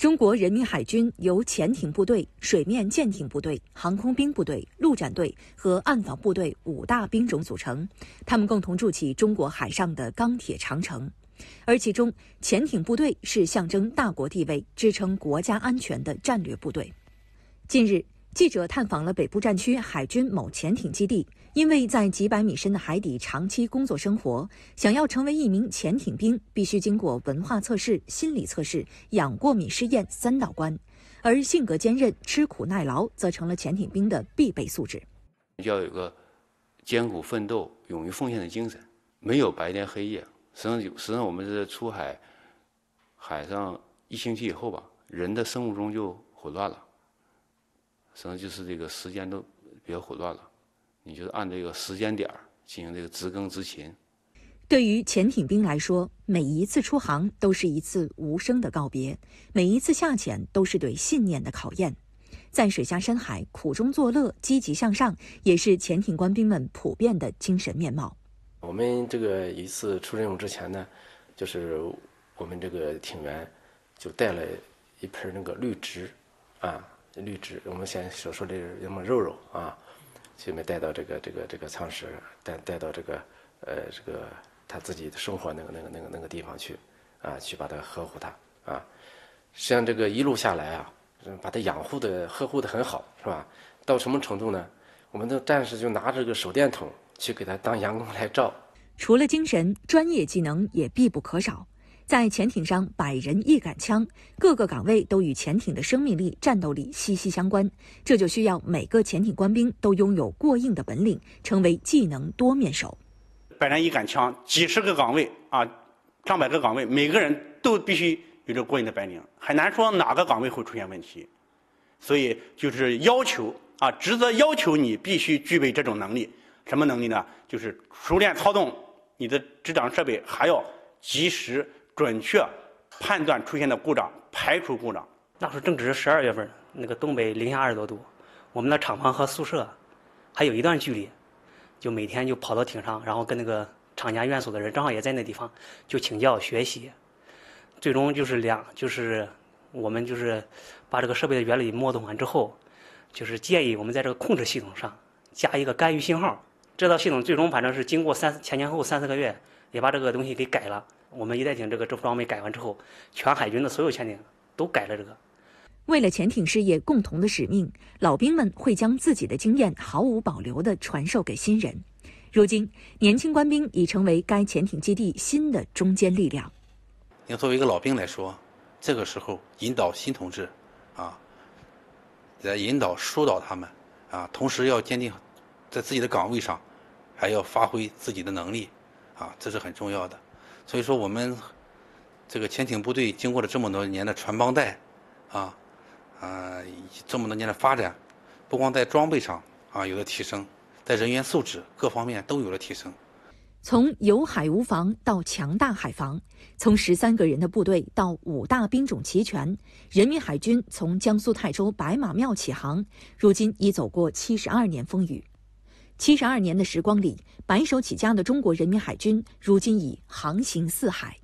中国人民海军由潜艇部队、水面舰艇部队、航空兵部队、陆战队和岸防部队五大兵种组成，他们共同筑起中国海上的钢铁长城。而其中，潜艇部队是象征大国地位、支撑国家安全的战略部队。近日，记者探访了北部战区海军某潜艇基地，因为在几百米深的海底长期工作生活，想要成为一名潜艇兵，必须经过文化测试、心理测试、氧过敏试验三道关，而性格坚韧、吃苦耐劳则成了潜艇兵的必备素质。要有个艰苦奋斗、勇于奉献的精神，没有白天黑夜。实际上，实际上我们是出海，海上一星期以后吧，人的生物钟就混乱了。可能就是这个时间都比较混乱了，你就按这个时间点进行这个值更执勤。对于潜艇兵来说，每一次出航都是一次无声的告别，每一次下潜都是对信念的考验。在水下深海苦中作乐、积极向上，也是潜艇官兵们普遍的精神面貌。我们这个一次出任务之前呢，就是我们这个艇员就带了一盆那个绿植，啊。绿植，我们先所说的要么肉肉啊，前面带到这个这个这个仓室，带带到这个呃这个他自己的生活那个那个那个那个地方去啊，去把它呵护它啊。实际上这个一路下来啊，把它养护的呵护的很好，是吧？到什么程度呢？我们的战士就拿这个手电筒去给它当阳光来照。除了精神，专业技能也必不可少。在潜艇上，百人一杆枪，各个岗位都与潜艇的生命力、战斗力息息相关。这就需要每个潜艇官兵都拥有过硬的本领，成为技能多面手。百人一杆枪，几十个岗位啊，上百个岗位，每个人都必须有着过硬的本领。很难说哪个岗位会出现问题，所以就是要求啊，职责要求你必须具备这种能力。什么能力呢？就是熟练操纵你的执掌设备，还要及时。准确判断出现的故障，排除故障。那时候正值十二月份，那个东北零下二十多度，我们的厂房和宿舍还有一段距离，就每天就跑到艇上，然后跟那个厂家院所的人，正好也在那地方，就请教学习。最终就是两就是我们就是把这个设备的原理摸懂完之后，就是建议我们在这个控制系统上加一个干预信号。这套系统最终反正是经过三前前后三四个月，也把这个东西给改了。我们一代艇这个这装备改完之后，全海军的所有潜艇都改了这个。为了潜艇事业共同的使命，老兵们会将自己的经验毫无保留地传授给新人。如今年轻官兵已成为该潜艇基地新的中坚力量。你作为一个老兵来说，这个时候引导新同志，啊，来引导疏导他们，啊，同时要坚定在自己的岗位上还要发挥自己的能力，啊，这是很重要的。所以说，我们这个潜艇部队经过了这么多年的传帮带，啊，啊，这么多年的发展，不光在装备上啊有了提升，在人员素质各方面都有了提升。从有海无防到强大海防，从十三个人的部队到五大兵种齐全，人民海军从江苏泰州白马庙起航，如今已走过七十二年风雨。七十二年的时光里，白手起家的中国人民海军，如今已航行四海。